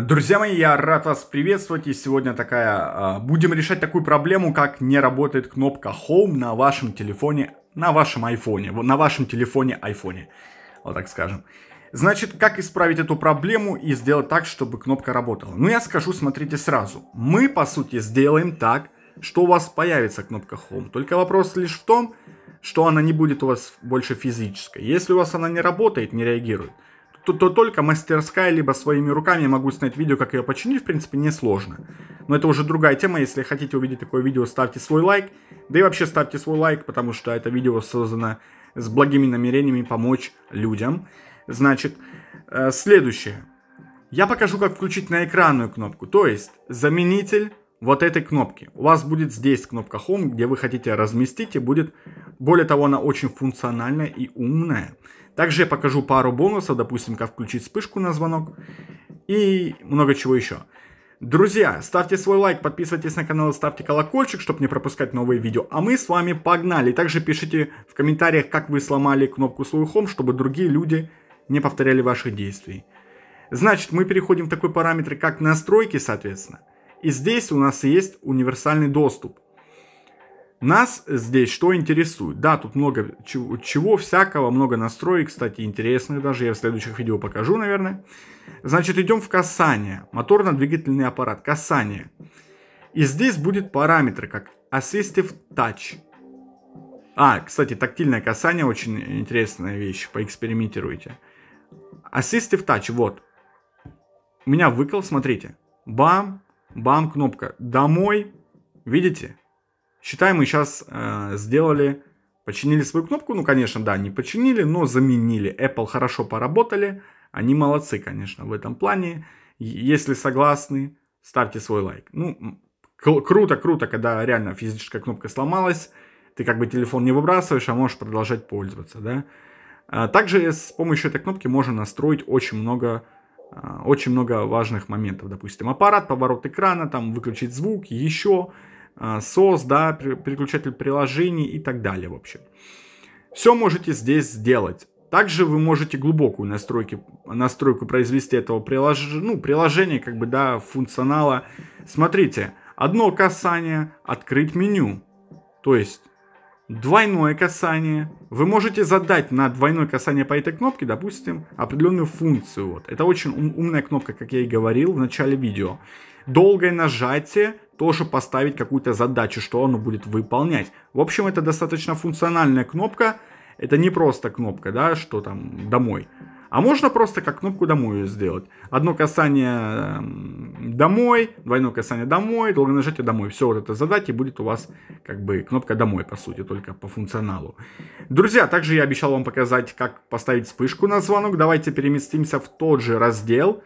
Друзья мои, я рад вас приветствовать, и сегодня такая, а, будем решать такую проблему, как не работает кнопка Home на вашем телефоне, на вашем айфоне, на вашем телефоне айфоне, вот так скажем. Значит, как исправить эту проблему и сделать так, чтобы кнопка работала? Ну, я скажу, смотрите сразу. Мы, по сути, сделаем так, что у вас появится кнопка Home. Только вопрос лишь в том, что она не будет у вас больше физической. Если у вас она не работает, не реагирует – то, то только мастерская, либо своими руками могу снять видео, как ее починить, в принципе, несложно. Но это уже другая тема, если хотите увидеть такое видео, ставьте свой лайк, да и вообще ставьте свой лайк, потому что это видео создано с благими намерениями помочь людям. Значит, э, следующее. Я покажу, как включить на экранную кнопку, то есть заменитель вот этой кнопки. У вас будет здесь кнопка Home, где вы хотите разместить и будет более того, она очень функциональная и умная. Также я покажу пару бонусов, допустим, как включить вспышку на звонок и много чего еще. Друзья, ставьте свой лайк, подписывайтесь на канал и ставьте колокольчик, чтобы не пропускать новые видео. А мы с вами погнали. также пишите в комментариях, как вы сломали кнопку Slow Home, чтобы другие люди не повторяли ваших действий. Значит, мы переходим в такой параметр, как настройки, соответственно. И здесь у нас есть универсальный доступ. Нас здесь что интересует? Да, тут много чего, чего всякого, много настроек, кстати, интересных даже. Я в следующих видео покажу, наверное. Значит, идем в касание. Моторно-двигательный аппарат. Касание. И здесь будет параметры, как Assistive Touch. А, кстати, тактильное касание очень интересная вещь. Поэкспериментируйте. Assistive Touch, вот. У Меня выкол, смотрите. Бам, бам, кнопка. Домой. Видите? Считай, мы сейчас э, сделали, починили свою кнопку. Ну, конечно, да, не починили, но заменили. Apple хорошо поработали. Они молодцы, конечно, в этом плане. Если согласны, ставьте свой лайк. Ну, круто, круто, когда реально физическая кнопка сломалась. Ты как бы телефон не выбрасываешь, а можешь продолжать пользоваться, да. А также с помощью этой кнопки можно настроить очень много а, очень много важных моментов, допустим, аппарат, поворот экрана, там, выключить звук, еще, SOS, э, да, переключатель приложений и так далее, в общем. Все можете здесь сделать. Также вы можете глубокую настройки, настройку произвести этого прилож... ну, приложения, как бы, да, функционала. Смотрите, одно касание, открыть меню. То есть, двойное касание. Вы можете задать на двойное касание по этой кнопке, допустим, определенную функцию. Вот. Это очень ум умная кнопка, как я и говорил в начале видео. Долгое нажатие тоже поставить какую-то задачу, что оно будет выполнять. В общем, это достаточно функциональная кнопка. Это не просто кнопка, да, что там домой. А можно просто как кнопку домой сделать. Одно касание эм, домой, двойное касание домой, долго нажатие домой. Все вот это задать, и будет у вас как бы кнопка домой, по сути, только по функционалу. Друзья, также я обещал вам показать, как поставить вспышку на звонок. Давайте переместимся в тот же раздел.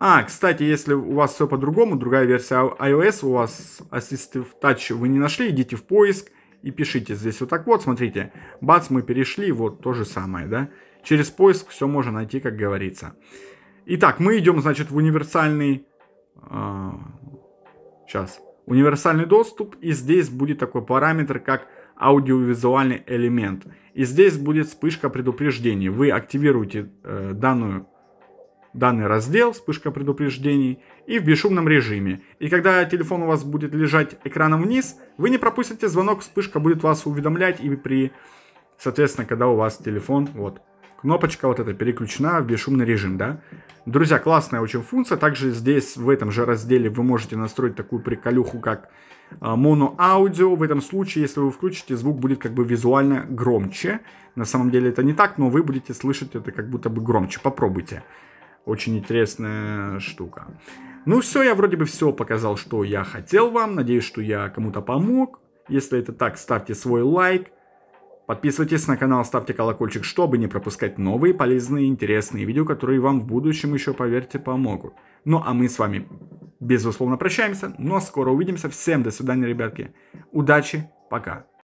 А, кстати, если у вас все по-другому, другая версия iOS, у вас Assistive Touch вы не нашли, идите в поиск и пишите здесь вот так вот, смотрите, бац, мы перешли, вот то же самое, да. Через поиск все можно найти, как говорится. Итак, мы идем, значит, в универсальный, э, а, сейчас, универсальный доступ, и здесь будет такой параметр, как аудиовизуальный элемент. И здесь будет вспышка предупреждений. Вы активируете э, данную данный раздел «Вспышка предупреждений» и в бесшумном режиме. И когда телефон у вас будет лежать экраном вниз, вы не пропустите звонок, вспышка будет вас уведомлять и при, соответственно, когда у вас телефон, вот, кнопочка вот эта переключена в бесшумный режим, да. Друзья, классная очень функция. Также здесь, в этом же разделе, вы можете настроить такую приколюху, как а, моноаудио. В этом случае, если вы включите, звук будет как бы визуально громче. На самом деле это не так, но вы будете слышать это как будто бы громче. Попробуйте. Очень интересная штука. Ну все, я вроде бы все показал, что я хотел вам. Надеюсь, что я кому-то помог. Если это так, ставьте свой лайк. Подписывайтесь на канал, ставьте колокольчик, чтобы не пропускать новые полезные интересные видео, которые вам в будущем еще, поверьте, помогут. Ну а мы с вами, безусловно, прощаемся, но скоро увидимся. Всем до свидания, ребятки. Удачи, пока.